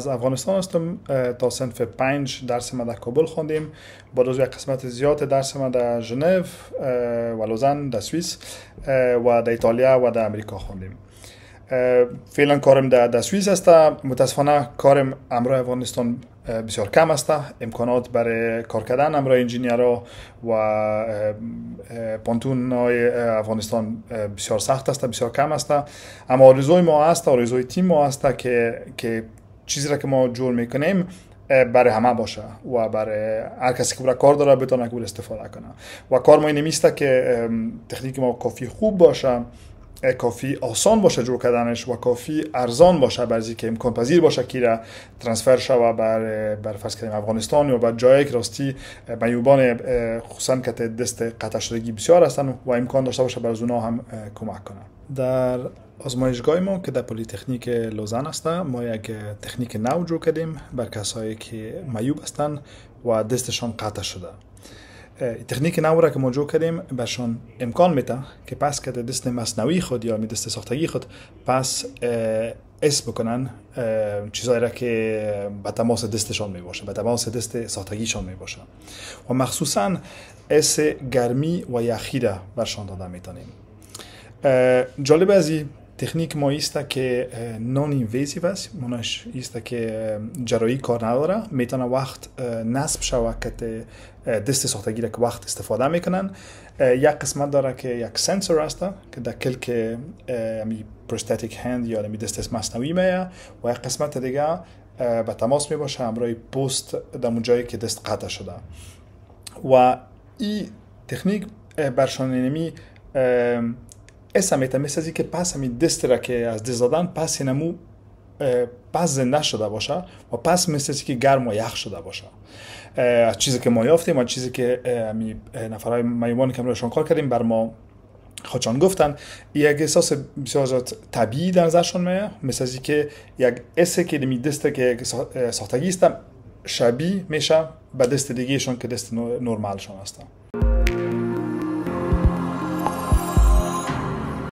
از افغانستان هستم تا سنف پنج درس ما در کابل خوندیم. با یک قسمت زیاد درس ما در ژنو و لوزن در سوئیس و در ایتالیا و در امریکا خوندیم. فعلا کارم در, سوئیس است متاسفانه کارم امرو افغانستان بسیار کم است امکانات برای کار کردن انجینیر ها و پانتون های افغانستان بسیار سخت است بسیار کم است اما آرزوی ما است آرزوی تیم ما است که که چیزی را که ما جور میکنیم برای همه باشه و برای هر کسی که کار داره بتونه که استفاده کنه و کار ما نیست که تکنیک ما کافی خوب باشه کافی آسان باشه جور کردنش و کافی ارزان باشه برزی که امکان پذیر باشه که را ترانسفر شوه بر بر فرض کردیم افغانستان یا بر جایی که راستی میوبان خصوصا که دست قطع شدگی بسیار هستن و امکان داشته باشه بر اونا هم کمک کنه در آزمایشگاه ما که در پلی تکنیک لوزان است ما یک تکنیک نو جور کردیم بر کسایی که میوب هستن و دستشان قطع شده تکنیک نو که موجود کردیم بهشان امکان میده که پس که دست مصنوعی خود یا دست ساختگی خود پس اس بکنن چیزایی را که به تماس دستشان می باشه به تماس دست ساختگیشان می باشه و مخصوصا اس گرمی و یخی را برشان داده میتونیم جالب ازی تکنیک ما ایستا که نون اینویزیو است ista ایستا که جرایی کار نداره میتونه وقت نصب شوه که دست ساختگی که وقت استفاده میکنن یک قسمت داره که یک سنسور است که در کلک امی پروستاتیک هند یا امی دست مصنوعی میه و یک قسمت دیگه به تماس میباشه همراه پوست در جایی که دست قطع شده و این تکنیک برشان نمی اسم مثل که پس همی دست را که از دست پس اینمو پس زنده شده باشه و پس مثل که گرم و یخ شده باشه از چیزی که ما یافتیم و چیزی که نفرهای میمانی که روشان کار کردیم بر ما خودشان گفتن یک احساس بسیار طبیعی در نظرشان میه مثل که یک اسه که می دسته که ساختگی است شبیه میشه به دست دیگهشان که دست نرمالشان است